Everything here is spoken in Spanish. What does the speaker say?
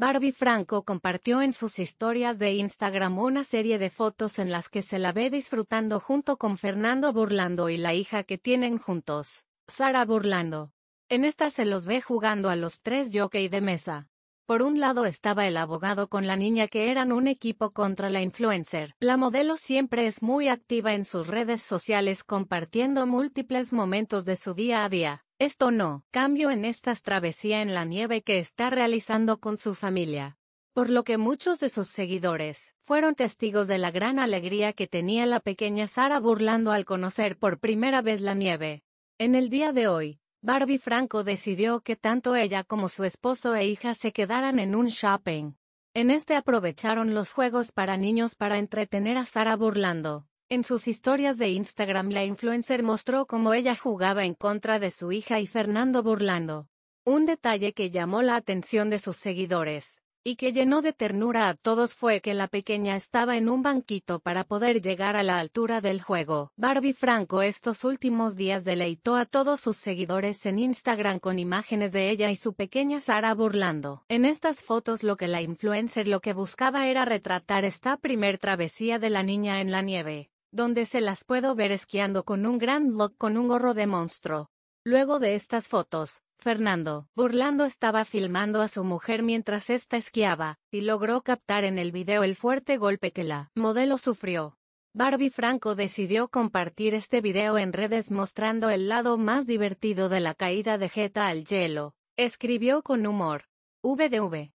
Barbie Franco compartió en sus historias de Instagram una serie de fotos en las que se la ve disfrutando junto con Fernando Burlando y la hija que tienen juntos, Sara Burlando. En esta se los ve jugando a los tres jockey de mesa. Por un lado estaba el abogado con la niña que eran un equipo contra la influencer. La modelo siempre es muy activa en sus redes sociales compartiendo múltiples momentos de su día a día. Esto no, cambio en esta travesía en la nieve que está realizando con su familia. Por lo que muchos de sus seguidores fueron testigos de la gran alegría que tenía la pequeña Sara burlando al conocer por primera vez la nieve. En el día de hoy, Barbie Franco decidió que tanto ella como su esposo e hija se quedaran en un shopping. En este aprovecharon los juegos para niños para entretener a Sara burlando, en sus historias de Instagram la influencer mostró cómo ella jugaba en contra de su hija y Fernando burlando. Un detalle que llamó la atención de sus seguidores, y que llenó de ternura a todos fue que la pequeña estaba en un banquito para poder llegar a la altura del juego. Barbie Franco estos últimos días deleitó a todos sus seguidores en Instagram con imágenes de ella y su pequeña Sara burlando. En estas fotos lo que la influencer lo que buscaba era retratar esta primer travesía de la niña en la nieve donde se las puedo ver esquiando con un gran look con un gorro de monstruo. Luego de estas fotos, Fernando, burlando estaba filmando a su mujer mientras ésta esquiaba, y logró captar en el video el fuerte golpe que la modelo sufrió. Barbie Franco decidió compartir este video en redes mostrando el lado más divertido de la caída de Jeta al hielo. Escribió con humor. VDV.